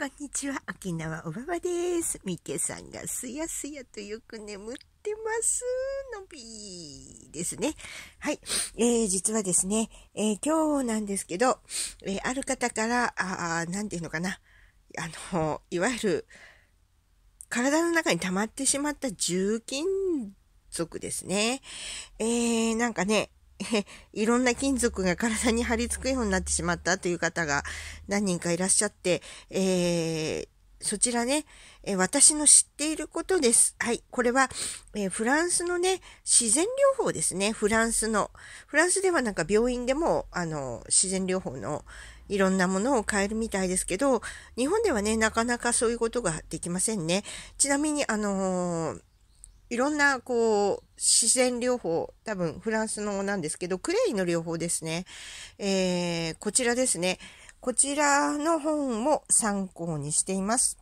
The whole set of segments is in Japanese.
こんにちは。沖縄おばばです。みけさんがすやすやとよく眠ってます。のびーですね。はい。えー、実はですね、えー、今日なんですけど、えー、ある方から、あなんていうのかな。あの、いわゆる、体の中に溜まってしまった重金属ですね。えー、なんかね、いろんな金属が体に張り付くようになってしまったという方が何人かいらっしゃって、えー、そちらね、え私の知っていることです。はい。これは、えー、フランスのね、自然療法ですね。フランスの。フランスではなんか病院でも、あの、自然療法のいろんなものを変えるみたいですけど、日本ではね、なかなかそういうことができませんね。ちなみに、あのーいろんな、こう、自然療法、多分フランスのなんですけど、クレイの療法ですね。えー、こちらですね。こちらの本も参考にしています。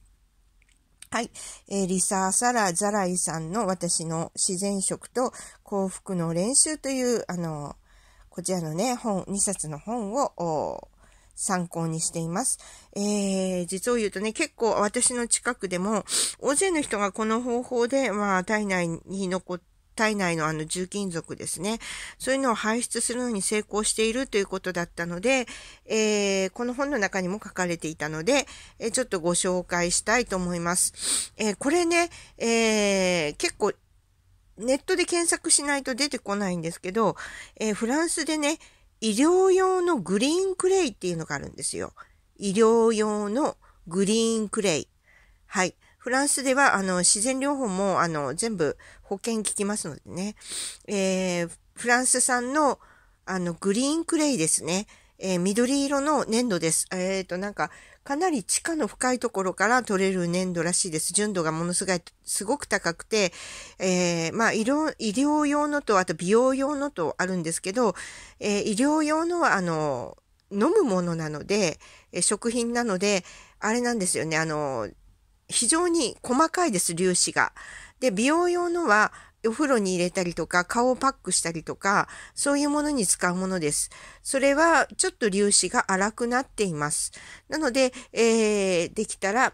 はい。えー、リサー・サラ・ザライさんの私の自然食と幸福の練習という、あの、こちらのね、本、2冊の本を、参考にしています。えー、実を言うとね、結構私の近くでも、大勢の人がこの方法で、まあ、体内に残って、体内のあの重金属ですね。そういうのを排出するのに成功しているということだったので、えー、この本の中にも書かれていたので、えー、ちょっとご紹介したいと思います。えー、これね、え結構ネットで検索しないと出てこないんですけど、えフランスでね、医療用のグリーンクレイっていうのがあるんですよ。医療用のグリーンクレイ。はい。フランスでは、あの、自然療法も、あの、全部保険効きますのでね。えー、フランス産の、あの、グリーンクレイですね。えー、緑色の粘土です。えっ、ー、と、なんか、かなり地下の深いところから取れる粘土らしいです。純度がものすごい、すごく高くて、えー、まあ、医療、医療用のと、あと美容用のとあるんですけど、えー、医療用のは、あの、飲むものなので、え食品なので、あれなんですよね、あの、非常に細かいです、粒子が。で、美容用のは、お風呂に入れたりとか、顔をパックしたりとか、そういうものに使うものです。それはちょっと粒子が荒くなっています。なので、えー、できたら、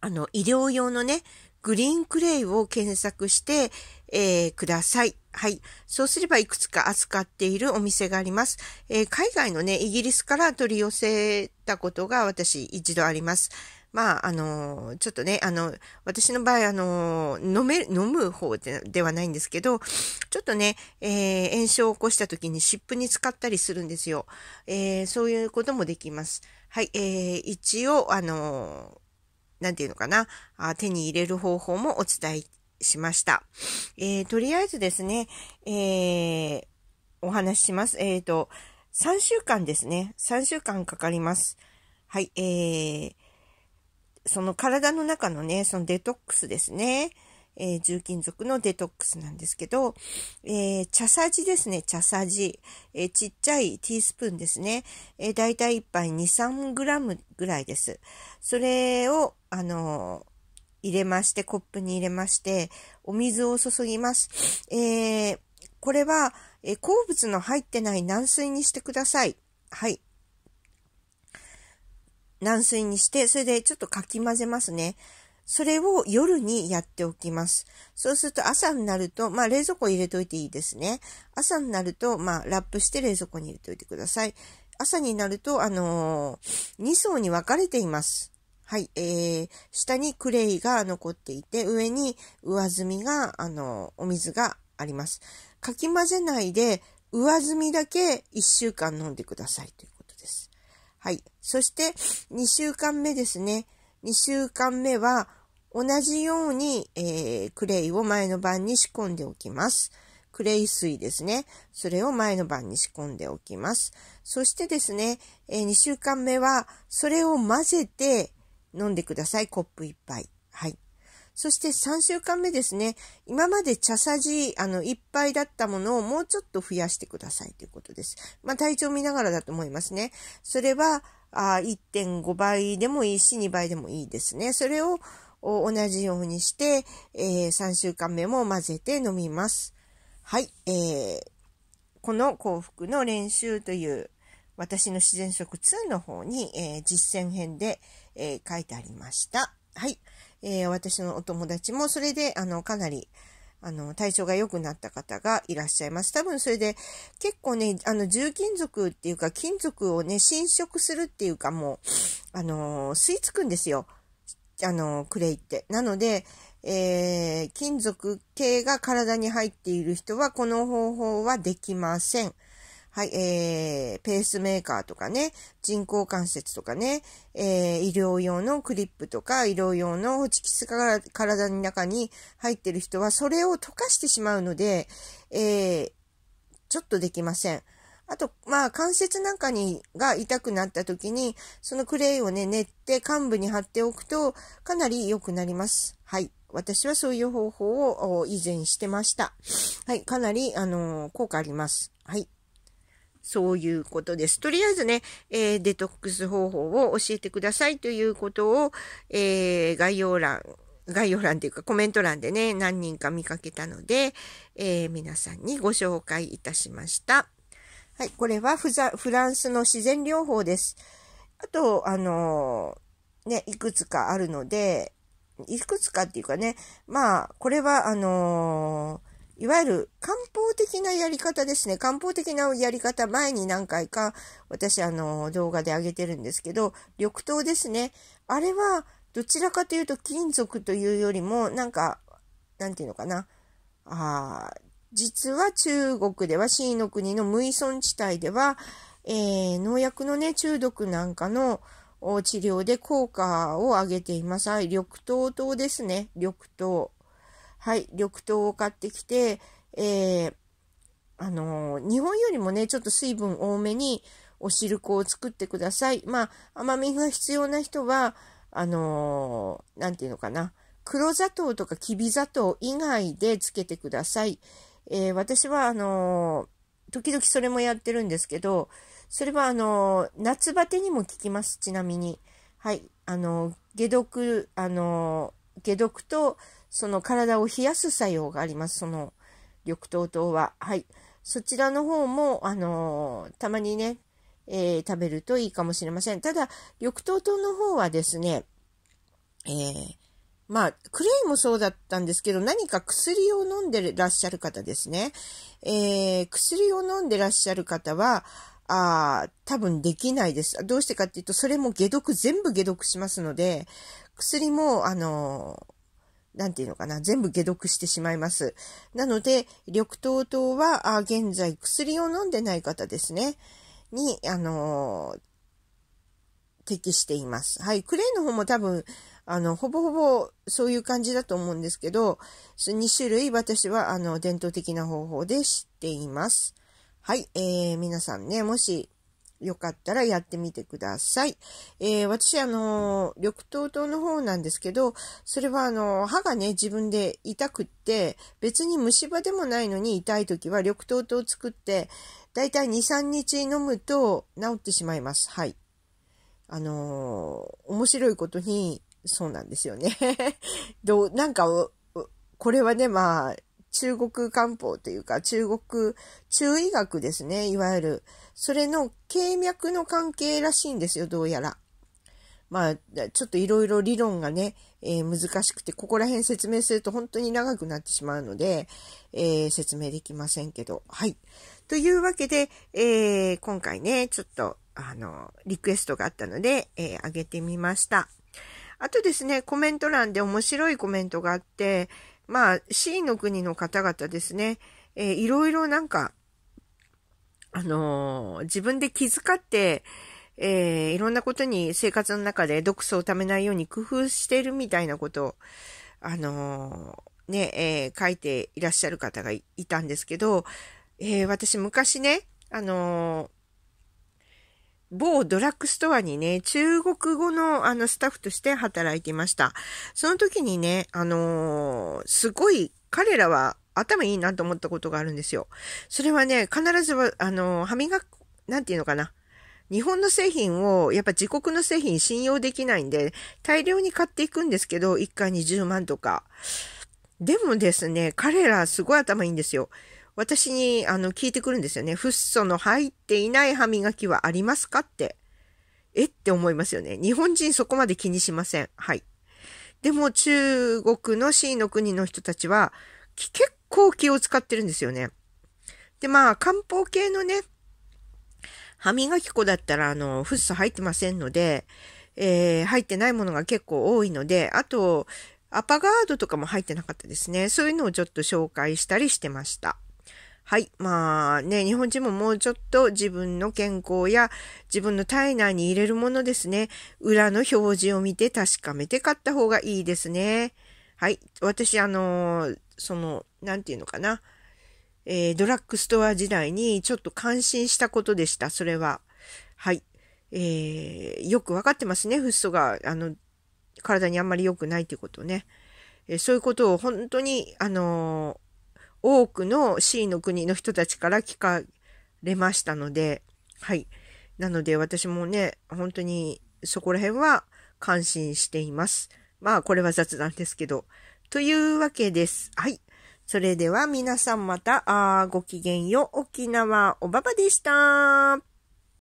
あの、医療用のね、グリーンクレイを検索して、えー、ください。はい。そうすればいくつか扱っているお店があります。えー、海外のね、イギリスから取り寄せたことが私一度あります。まあ、あの、ちょっとね、あの、私の場合、あの、飲め、飲む方ではないんですけど、ちょっとね、えー、炎症を起こした時に湿布に使ったりするんですよ。えー、そういうこともできます。はい、えー、一応、あの、なんていうのかな、あ手に入れる方法もお伝えしました。えー、とりあえずですね、えー、お話しします。えっ、ー、と、3週間ですね。3週間かかります。はい、えー、その体の中のね、そのデトックスですね。えー、重金属のデトックスなんですけど、えー、茶さじですね、茶さじ。えー、ちっちゃいティースプーンですね。えー、だいたい1杯2、3グラムぐらいです。それを、あの入れまして、コップに入れまして、お水を注ぎます。えこれは、え鉱物の入ってない軟水にしてください。はい。軟水にして、それでちょっとかき混ぜますね。それを夜にやっておきます。そうすると朝になると、まあ冷蔵庫入れといていいですね。朝になると、まあラップして冷蔵庫に入れておいてください。朝になると、あのー、2層に分かれています。はい、えー、下にクレイが残っていて、上に上澄みが、あのー、お水があります。かき混ぜないで、上澄みだけ1週間飲んでくださいというはい。そして、2週間目ですね。2週間目は、同じように、えー、クレイを前の晩に仕込んでおきます。クレイ水ですね。それを前の晩に仕込んでおきます。そしてですね、えー、2週間目は、それを混ぜて飲んでください。コップ1杯。はい。そして3週間目ですね。今まで茶さじ、あの、いっぱいだったものをもうちょっと増やしてくださいということです。まあ、体調見ながらだと思いますね。それは、1.5倍でもいいし、2倍でもいいですね。それを同じようにして、えー、3週間目も混ぜて飲みます。はい、えー、この幸福の練習という私の自然食2の方に、えー、実践編で、えー、書いてありました。はい。えー、私のお友達もそれであのかなりあの体調が良くなった方がいらっしゃいます。多分それで結構ね、あの重金属っていうか金属をね、侵食するっていうかもう、あの吸い付くんですよ。あのクレイって。なので、えー、金属系が体に入っている人はこの方法はできません。はい、えー、ペースメーカーとかね、人工関節とかね、えー、医療用のクリップとか、医療用のホチキスが体の中に入ってる人は、それを溶かしてしまうので、えー、ちょっとできません。あと、まあ、関節なんかに、が痛くなった時に、そのクレイをね、練って患部に貼っておくと、かなり良くなります。はい。私はそういう方法を以前してました。はい。かなり、あのー、効果あります。はい。そういうことです。とりあえずね、えー、デトックス方法を教えてくださいということを、えー、概要欄、概要欄というかコメント欄でね、何人か見かけたので、えー、皆さんにご紹介いたしました。はい、これはフザフランスの自然療法です。あと、あのね、いくつかあるので、いくつかっていうかね、まあ、これは、あのーいわゆる漢方的なやり方ですね。漢方的なやり方、前に何回か私、あの、動画で上げてるんですけど、緑豆ですね。あれは、どちらかというと金属というよりも、なんか、なんていうのかな。あ実は中国では、秦の国の無依存地帯では、えー、農薬のね、中毒なんかの治療で効果を上げています。はい、緑豆糖ですね。緑豆。はい、緑豆を買ってきて、えー、あのー、日本よりもね、ちょっと水分多めにお汁粉を作ってください。まあ、甘みが必要な人は、あのー、なんていうのかな、黒砂糖とかきび砂糖以外でつけてください。えー、私は、あの時々それもやってるんですけど、それは、あの夏バテにも効きます、ちなみに。はい、あの解毒、あの解毒と、その体を冷やす作用があります、その緑豆糖は。はい。そちらの方も、あのー、たまにね、えー、食べるといいかもしれません。ただ、緑豆糖の方はですね、えー、まあ、クレイもそうだったんですけど、何か薬を飲んでらっしゃる方ですね。えー、薬を飲んでらっしゃる方は、あ多分できないです。どうしてかっていうと、それも解毒、全部解毒しますので、薬も、あのーなんていうのかな、全部解毒してしまいます。なので、緑豆糖は、あ現在薬を飲んでない方ですね、に、あのー、適しています。はい。クレイの方も多分、あの、ほぼほぼそういう感じだと思うんですけど、2種類私は、あの、伝統的な方法で知っています。はい。えー、皆さんね、もしよかったらやってみてください。えー、私、あの、緑豆糖の方なんですけど、それはあの、歯がね、自分で痛くって、別に虫歯でもないのに痛い時は緑豆糖を作って、だいたい2、3日飲むと治ってしまいます。はい。あのー、面白いことに、そうなんですよね。どう、なんか、これはね、まあ、中国漢方というか、中国、中医学ですね、いわゆる。それの経脈の関係らしいんですよ、どうやら。まあ、ちょっといろいろ理論がね、えー、難しくて、ここら辺説明すると本当に長くなってしまうので、えー、説明できませんけど。はい。というわけで、えー、今回ね、ちょっと、あの、リクエストがあったので、えー、げてみました。あとですね、コメント欄で面白いコメントがあって、まあ、C の国の方々ですね、えー、いろいろなんか、あのー、自分で気遣って、えー、いろんなことに生活の中で毒素を貯めないように工夫しているみたいなことを、あのー、ね、えー、書いていらっしゃる方がいたんですけど、えー、私昔ね、あの某ドラッグストアにね、中国語のあのスタッフとして働いていました。その時にね、あのー、すごい彼らは頭いいなと思ったことがあるんですよ。それはね、必ずは、あのー、歯磨く、なんていうのかな。日本の製品を、やっぱ自国の製品信用できないんで、大量に買っていくんですけど、1回20万とか。でもですね、彼らすごい頭いいんですよ。私にあの聞いてくるんですよね。フッ素の入っていない歯磨きはありますかって。えって思いますよね。日本人そこまで気にしません。はい。でも中国の C の国の人たちは結構気を使ってるんですよね。で、まあ、漢方系のね、歯磨き粉だったら、あの、フッ素入ってませんので、えー、入ってないものが結構多いので、あと、アパガードとかも入ってなかったですね。そういうのをちょっと紹介したりしてました。はい。まあね、日本人ももうちょっと自分の健康や自分の体内に入れるものですね。裏の表示を見て確かめて買った方がいいですね。はい。私、あのその、なんていうのかな。えー、ドラッグストア時代にちょっと感心したことでした。それは。はい。えー、よくわかってますね。フッ素が、あの、体にあんまり良くないっていうことね。えそういうことを本当に、あの多くの C の国の人たちから聞かれましたので、はい。なので私もね、本当にそこら辺は感心しています。まあこれは雑談ですけど。というわけです。はい。それでは皆さんまた、あごきげんよう。沖縄おばばでした。